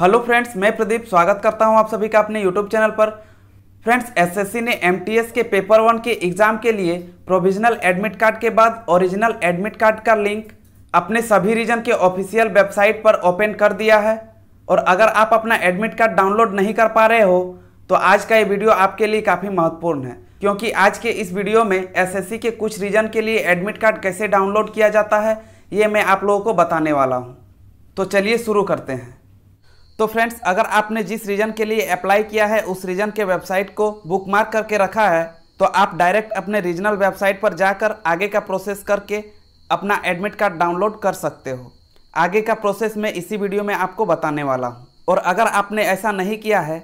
hello friends मैं प्रदीप स्वागत करता हूं आप सभी का अपने यूट्यूब चैनल पर फ्रेंड्स एसएससी ने एमटीएस के पेपर वन के एग्जाम के लिए प्रोविजनल एडमिट कार्ड के बाद ओरिजिनल एडमिट कार्ड का लिंक अपने सभी रीजन के ऑफिशियल वेबसाइट पर ओपन कर दिया है और अगर आप अपना एडमिट कार्ड डाउनलोड नहीं कर पा रहे हो तो आज का ये वीडियो आपके लिए काफ़ी महत्वपूर्ण है क्योंकि आज के इस वीडियो में एसएससी के कुछ रीजन के लिए एडमिट कार्ड कैसे डाउनलोड किया जाता है ये मैं आप लोगों को बताने वाला हूँ तो चलिए शुरू करते हैं तो फ्रेंड्स अगर आपने जिस रीजन के लिए अप्लाई किया है उस रीजन के वेबसाइट को बुकमार्क करके रखा है तो आप डायरेक्ट अपने रीजनल वेबसाइट पर जाकर आगे का प्रोसेस करके अपना एडमिट कार्ड डाउनलोड कर सकते हो आगे का प्रोसेस मैं इसी वीडियो में आपको बताने वाला हूँ और अगर आपने ऐसा नहीं किया है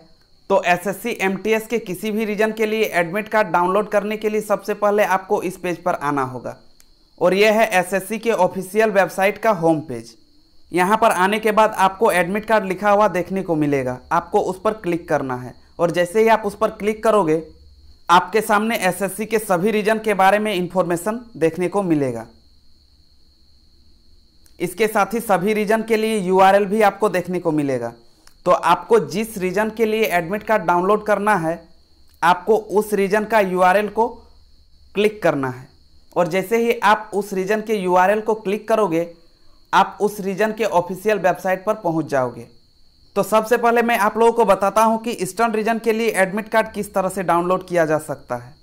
तो एस एस के किसी भी रीजन के लिए एडमिट कार्ड डाउनलोड करने के लिए सबसे पहले आपको इस पेज पर आना होगा और यह है एस के ऑफिशियल वेबसाइट का होम पेज यहाँ पर आने के बाद आपको एडमिट कार्ड लिखा हुआ देखने को मिलेगा आपको उस पर क्लिक करना है और जैसे ही आप उस पर क्लिक करोगे आपके सामने एसएससी के सभी रीजन के बारे में इंफॉर्मेशन देखने को मिलेगा इसके साथ ही सभी रीजन के लिए यूआरएल भी आपको देखने को मिलेगा तो आपको जिस रीजन के लिए एडमिट कार्ड डाउनलोड करना है आपको उस रीजन का एल को क्लिक करना है और जैसे ही आप उस रीजन के एल को क्लिक करोगे आप उस रीजन के ऑफिशियल वेबसाइट पर पहुंच जाओगे तो सबसे पहले मैं आप लोगों को बताता हूं कि ईस्टर्न रीजन के लिए एडमिट कार्ड किस तरह से डाउनलोड किया जा सकता है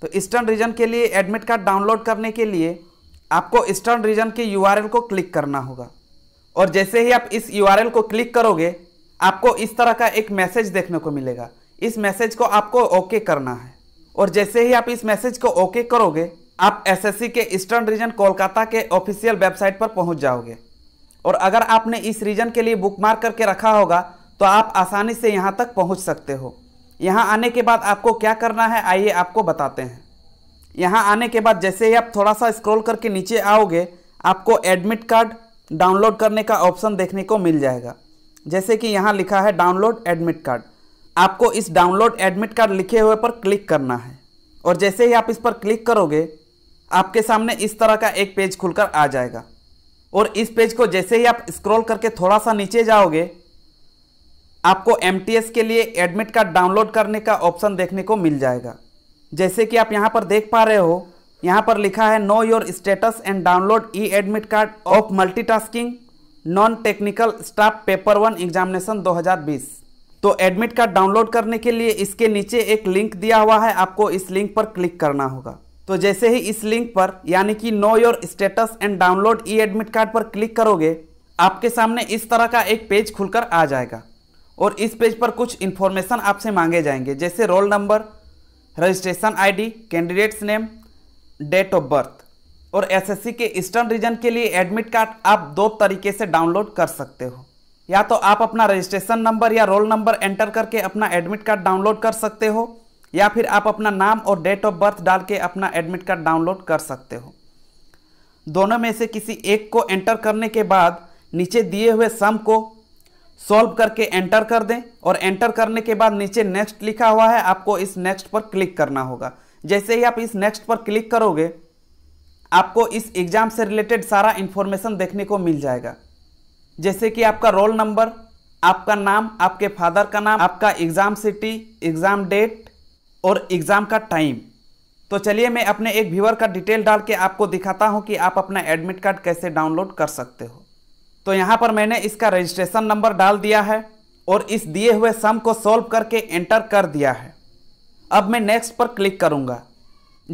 तो ईस्टर्न रीजन के लिए एडमिट कार्ड डाउनलोड करने के लिए आपको ईस्टर्न रीजन के यू को क्लिक करना होगा और जैसे ही आप इस यू को क्लिक करोगे आपको इस तरह का एक मैसेज देखने को मिलेगा इस मैसेज को आपको ओके करना है और जैसे ही आप इस मैसेज को ओके करोगे आप एसएससी के ईस्टर्न रीजन कोलकाता के ऑफिशियल वेबसाइट पर पहुंच जाओगे और अगर आपने इस रीजन के लिए बुक करके रखा होगा तो आप आसानी से यहाँ तक पहुँच सकते हो यहाँ आने के बाद आपको क्या करना है आइए आपको बताते हैं यहाँ आने के बाद जैसे ही आप थोड़ा सा स्क्रॉल करके नीचे आओगे आपको एडमिट कार्ड डाउनलोड करने का ऑप्शन देखने को मिल जाएगा जैसे कि यहाँ लिखा है डाउनलोड एडमिट कार्ड आपको इस डाउनलोड एडमिट कार्ड लिखे हुए पर क्लिक करना है और जैसे ही आप इस पर क्लिक करोगे आपके सामने इस तरह का एक पेज खुलकर आ जाएगा और इस पेज को जैसे ही आप स्क्रॉल करके थोड़ा सा नीचे जाओगे आपको एम के लिए एडमिट कार्ड डाउनलोड करने का ऑप्शन देखने को मिल जाएगा जैसे कि आप यहाँ पर देख पा रहे हो यहाँ पर लिखा है know your status and download e admit card of multitasking non technical staff paper one examination 2020 तो एडमिट कार्ड डाउनलोड करने के लिए इसके नीचे एक लिंक दिया हुआ है आपको इस लिंक पर क्लिक करना होगा तो जैसे ही इस लिंक पर यानी कि know your status and download e admit card पर क्लिक करोगे आपके सामने इस तरह का एक पेज खुलकर आ जाएगा और इस पेज पर कुछ इन्फॉर्मेशन आपसे मांगे जाएंगे जैसे roll number registration ID, candidates name date of birth और एसएससी के ईस्टर्न रीजन के लिए एडमिट कार्ड आप दो तरीके से डाउनलोड कर सकते हो या तो आप अपना रजिस्ट्रेशन नंबर या रोल नंबर एंटर करके अपना एडमिट कार्ड डाउनलोड कर सकते हो या फिर आप अपना नाम और डेट ऑफ बर्थ डाल के अपना एडमिट कार्ड डाउनलोड कर सकते हो दोनों में से किसी एक को एंटर करने के बाद नीचे दिए हुए सम को सॉल्व करके एंटर कर दें और एंटर करने के बाद नीचे नेक्स्ट लिखा हुआ है आपको इस नेक्स्ट पर क्लिक करना होगा जैसे ही आप इस नेक्स्ट पर क्लिक करोगे आपको इस एग्ज़ाम से रिलेटेड सारा इन्फॉर्मेशन देखने को मिल जाएगा जैसे कि आपका रोल नंबर आपका नाम आपके फादर का नाम आपका एग्ज़ाम सिटी एग्ज़ाम डेट और एग्ज़ाम का टाइम तो चलिए मैं अपने एक व्यूअर का डिटेल डाल के आपको दिखाता हूँ कि आप अपना एडमिट कार्ड कैसे डाउनलोड कर सकते हो तो यहाँ पर मैंने इसका रजिस्ट्रेशन नंबर डाल दिया है और इस दिए हुए सम को सॉल्व करके एंटर कर दिया है अब मैं नेक्स्ट पर क्लिक करूँगा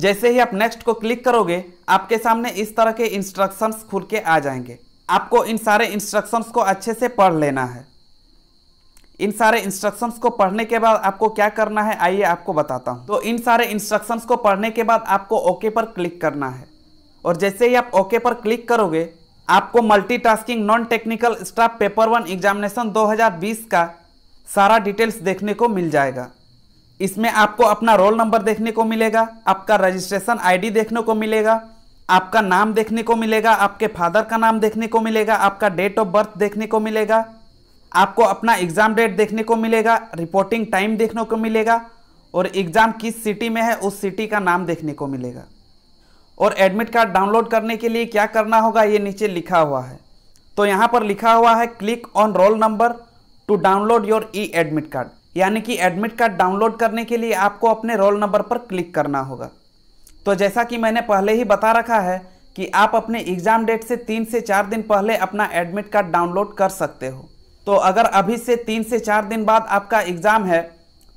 जैसे ही आप नेक्स्ट को क्लिक करोगे आपके सामने इस तरह के इंस्ट्रक्शंस खुल के आ जाएंगे आपको इन सारे इंस्ट्रक्शंस को अच्छे से पढ़ लेना है इन सारे इंस्ट्रक्शंस को पढ़ने के बाद आपको क्या करना है आइए आपको बताता हूँ तो इन सारे इंस्ट्रक्शंस को पढ़ने के बाद आपको ओके पर क्लिक करना है और जैसे ही आप ओके पर क्लिक करोगे आपको multitasking non technical staff paper one examination 2020 का सारा डिटेल्स देखने को मिल जाएगा इसमें आपको अपना रोल नंबर देखने को मिलेगा आपका रजिस्ट्रेशन आई देखने को मिलेगा आपका नाम देखने को मिलेगा आपके फादर का नाम देखने को मिलेगा आपका डेट ऑफ बर्थ देखने को मिलेगा आपको अपना एग्ज़ाम डेट देखने को मिलेगा रिपोर्टिंग टाइम देखने को मिलेगा और एग्ज़ाम किस सिटी में है उस सिटी का नाम देखने को मिलेगा और एडमिट कार्ड डाउनलोड करने के लिए क्या करना होगा ये नीचे लिखा हुआ है तो यहाँ पर लिखा हुआ है click on roll number to download your e admit card यानी कि एडमिट कार्ड डाउनलोड करने के लिए आपको अपने रोल नंबर पर क्लिक करना होगा तो जैसा कि मैंने पहले ही बता रखा है कि आप अपने एग्ज़ाम डेट से तीन से चार दिन पहले अपना एडमिट कार्ड डाउनलोड कर सकते हो तो अगर अभी से तीन से चार दिन बाद आपका एग्ज़ाम है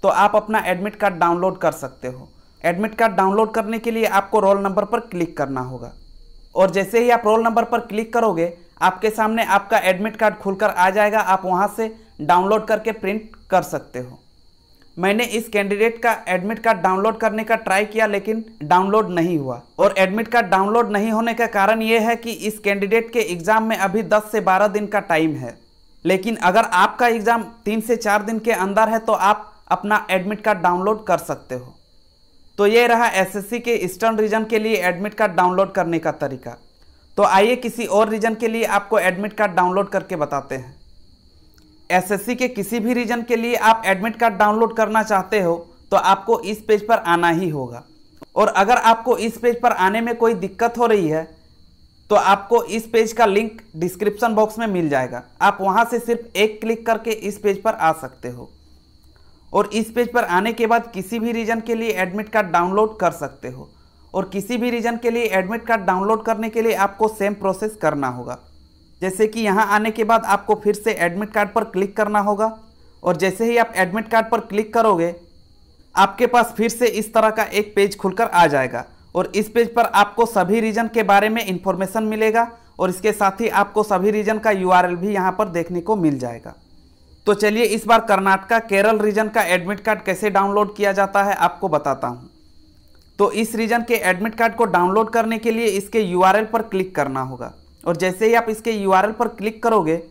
तो आप अपना एडमिट कार्ड डाउनलोड कर सकते हो एडमिट कार्ड डाउनलोड करने के लिए आपको रोल नंबर पर क्लिक करना होगा और जैसे ही आप रोल नंबर पर क्लिक करोगे आपके सामने आपका एडमिट कार्ड खुलकर आ जाएगा आप वहाँ से डाउनलोड करके प्रिंट कर सकते हो मैंने इस कैंडिडेट का एडमिट कार्ड डाउनलोड करने का ट्राई किया लेकिन डाउनलोड नहीं हुआ और एडमिट कार्ड डाउनलोड नहीं होने का कारण ये है कि इस कैंडिडेट के एग्ज़ाम में अभी दस से बारह दिन का टाइम है लेकिन अगर आपका एग्ज़ाम तीन से चार दिन के अंदर है तो आप अपना एडमिट कार्ड डाउनलोड कर सकते हो तो ये रहा एसएससी के ईस्टर्न रीजन के लिए एडमिट कार्ड डाउनलोड करने का तरीका तो आइए किसी और रीजन के लिए आपको एडमिट कार्ड डाउनलोड करके बताते हैं एसएससी के किसी भी रीजन के लिए आप एडमिट कार्ड डाउनलोड करना चाहते हो तो आपको इस पेज पर आना ही होगा और अगर आपको इस पेज पर आने में कोई दिक्कत हो रही है तो आपको इस पेज का लिंक डिस्क्रिप्शन बॉक्स में मिल जाएगा आप वहां से सिर्फ एक क्लिक करके इस पेज पर आ सकते हो और इस पेज पर आने के बाद किसी भी रीजन के लिए एडमिट कार्ड डाउनलोड कर सकते हो और किसी भी रीजन के लिए एडमिट कार्ड डाउनलोड करने के लिए आपको सेम प्रोसेस करना होगा जैसे कि यहाँ आने के बाद आपको फिर से एडमिट कार्ड पर क्लिक करना होगा और जैसे ही आप एडमिट कार्ड पर क्लिक करोगे आपके पास फिर से इस तरह का एक पेज खुलकर आ जाएगा और इस पेज पर आपको सभी रीजन के बारे में इंफॉर्मेशन मिलेगा और इसके साथ ही आपको सभी रीजन का यूआरएल भी यहाँ पर देखने को मिल जाएगा तो चलिए इस बार कर्नाटका केरल रीजन का एडमिट कार्ड कैसे डाउनलोड किया जाता है आपको बताता हूँ तो इस रीजन के एडमिट कार्ड को डाउनलोड करने के लिए इसके यू पर क्लिक करना होगा और जैसे ही आप इसके यू पर क्लिक करोगे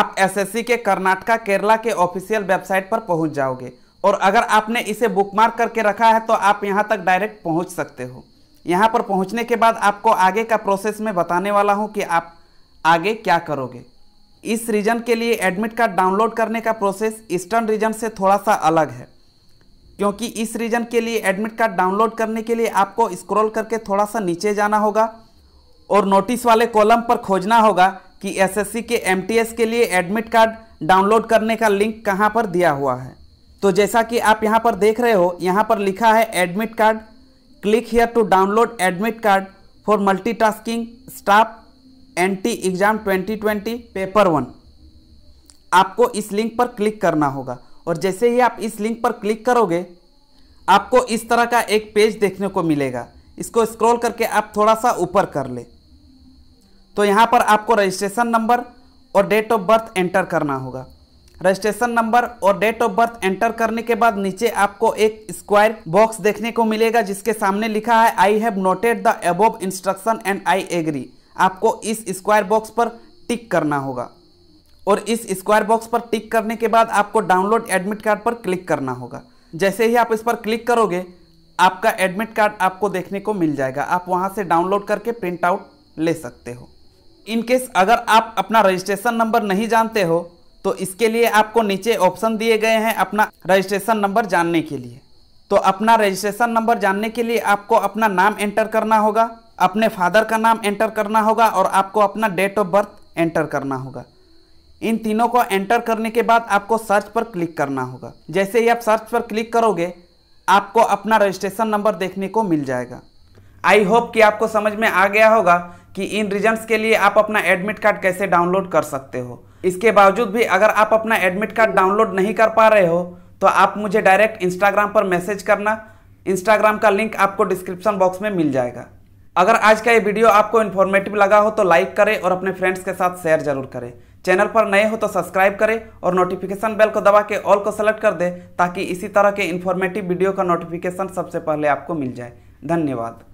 आप एसएससी के कर्नाटका केरला के ऑफिशियल वेबसाइट पर पहुंच जाओगे और अगर आपने इसे बुकमार्क करके रखा है तो आप यहाँ तक डायरेक्ट पहुँच सकते हो यहाँ पर पहुँचने के बाद आपको आगे का प्रोसेस में बताने वाला हूँ कि आप आगे क्या करोगे इस रीजन के लिए एडमिट कार्ड डाउनलोड करने का प्रोसेस ईस्टर्न रीजन से थोड़ा सा अलग है क्योंकि इस रीजन के लिए एडमिट कार्ड डाउनलोड करने के लिए आपको स्क्रॉल करके थोड़ा सा नीचे जाना होगा और नोटिस वाले कॉलम पर खोजना होगा कि एसएससी के एमटीएस के लिए एडमिट कार्ड डाउनलोड करने का लिंक कहाँ पर दिया हुआ है तो जैसा कि आप यहाँ पर देख रहे हो यहाँ पर लिखा है admit card click here to download admit card for multitasking staff anti exam 2020 paper one आपको इस लिंक पर क्लिक करना होगा और जैसे ही आप इस लिंक पर क्लिक करोगे आपको इस तरह का एक पेज देखने को मिलेगा इसको स्क्रॉल करके आप थोड़ा सा ऊपर कर ले तो यहाँ पर आपको रजिस्ट्रेशन नंबर और डेट ऑफ बर्थ एंटर करना होगा रजिस्ट्रेशन नंबर और डेट ऑफ बर्थ एंटर करने के बाद नीचे आपको एक स्क्वायर बॉक्स देखने को मिलेगा जिसके सामने लिखा है I have noted the above instruction and I agree आपको इस स्क्वायर बॉक्स पर टिक करना होगा और इस स्क्वायर बॉक्स पर टिक करने के बाद आपको डाउनलोड एडमिट कार्ड पर क्लिक करना होगा जैसे ही आप इस पर क्लिक करोगे आपका एडमिट कार्ड आपको देखने को मिल जाएगा आप वहां से डाउनलोड करके प्रिंट आउट ले सकते हो इनकेस अगर आप अपना रजिस्ट्रेशन नंबर नहीं जानते हो तो इसके लिए आपको नीचे ऑप्शन दिए गए हैं अपना रजिस्ट्रेशन नंबर जानने के लिए तो अपना रजिस्ट्रेशन नंबर जानने के लिए आपको अपना नाम एंटर करना होगा अपने फादर का नाम एंटर करना होगा और आपको अपना डेट ऑफ बर्थ एंटर करना होगा इन तीनों को एंटर करने के बाद आपको सर्च पर क्लिक करना होगा जैसे ही आप सर्च पर क्लिक करोगे आपको अपना रजिस्ट्रेशन नंबर देखने को मिल जाएगा आई होप कि आपको समझ में आ गया होगा कि इन रीजन्स के लिए आप अपना एडमिट कार्ड कैसे डाउनलोड कर सकते हो इसके बावजूद भी अगर आप अपना एडमिट कार्ड डाउनलोड नहीं कर पा रहे हो तो आप मुझे डायरेक्ट इंस्टाग्राम पर मैसेज करना इंस्टाग्राम का लिंक आपको डिस्क्रिप्शन बॉक्स में मिल जाएगा अगर आज का ये वीडियो आपको इन्फॉर्मेटिव लगा हो तो लाइक करें और अपने फ्रेंड्स के साथ शेयर जरूर करें चैनल पर नए हो तो सब्सक्राइब करें और नोटिफिकेशन बेल को दबा के ऑल को सेलेक्ट कर दें ताकि इसी तरह के इन्फॉर्मेटिव वीडियो का नोटिफिकेशन सबसे पहले आपको मिल जाए धन्यवाद